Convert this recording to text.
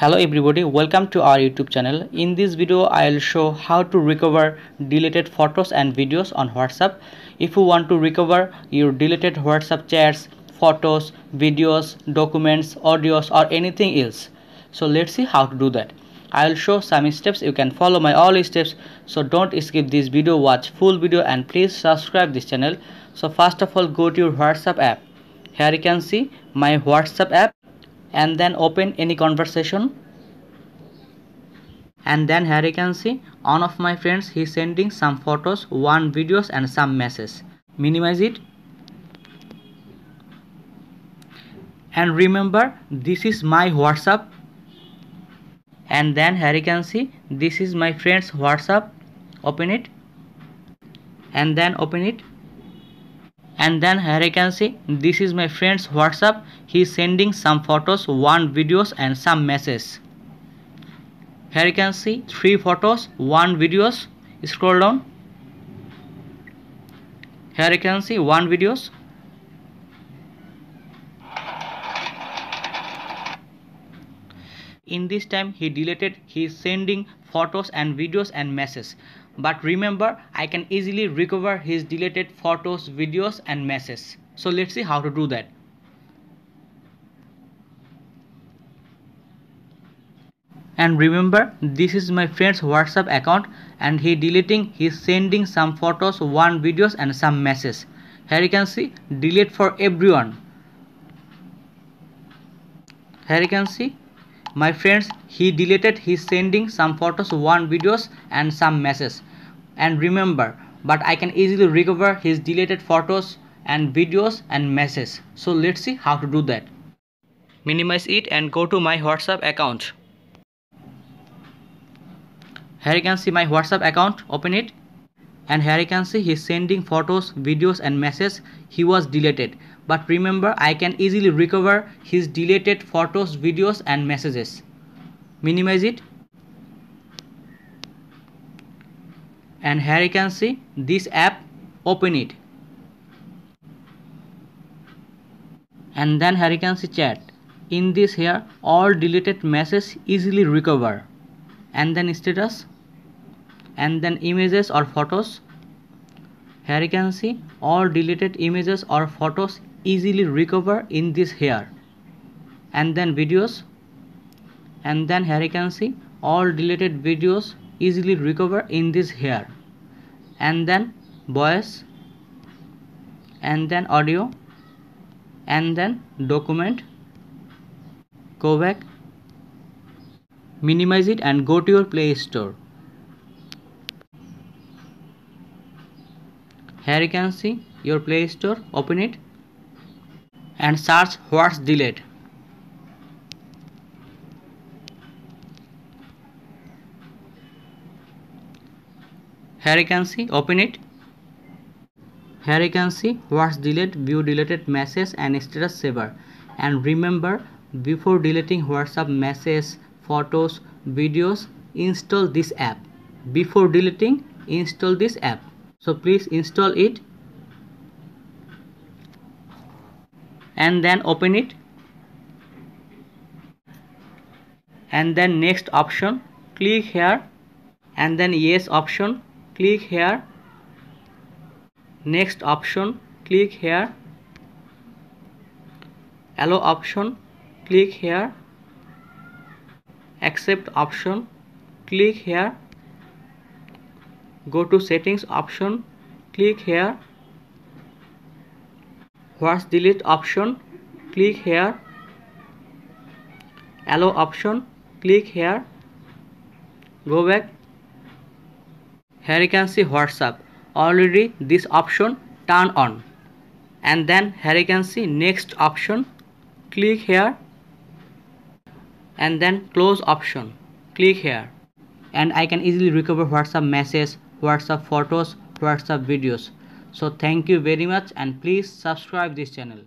hello everybody welcome to our youtube channel in this video i'll show how to recover deleted photos and videos on whatsapp if you want to recover your deleted whatsapp chats photos videos documents audios or anything else so let's see how to do that i'll show some steps you can follow my all steps so don't skip this video watch full video and please subscribe this channel so first of all go to your whatsapp app here you can see my whatsapp app and then open any conversation and then here you can see one of my friends he sending some photos one videos and some messages minimize it and remember this is my whatsapp and then here you can see this is my friends whatsapp open it and then open it and then here I can see this is my friend's whatsapp he is sending some photos one videos and some messages here you can see three photos one videos scroll down here you can see one videos in this time he deleted he is sending photos and videos and messages but remember I can easily recover his deleted photos videos and messages so let's see how to do that and remember this is my friend's whatsapp account and he deleting he's sending some photos one videos and some messages here you can see delete for everyone here you can see my friends, he deleted his sending some photos, one videos and some messages. And remember, but I can easily recover his deleted photos and videos and messages. So let's see how to do that. Minimize it and go to my WhatsApp account. Here you can see my WhatsApp account, open it and here you can see he's sending photos videos and messages he was deleted but remember I can easily recover his deleted photos videos and messages minimize it and here you can see this app open it and then here you can see chat in this here all deleted messages easily recover and then status and then images or photos here you can see all deleted images or photos easily recover in this here and then videos and then here you can see all deleted videos easily recover in this here and then voice and then audio and then document go back minimize it and go to your play store here you can see your play store open it and search what's delayed here you can see open it here you can see what's delayed view deleted messages and status saver and remember before deleting whatsapp messages photos videos install this app before deleting install this app so please install it and then open it and then next option click here and then yes option click here next option click here allow option click here accept option click here go to settings option click here what's delete option click here allow option click here go back here you can see whatsapp already this option turn on and then here you can see next option click here and then close option click here and I can easily recover WhatsApp message whatsapp photos whatsapp videos so thank you very much and please subscribe this channel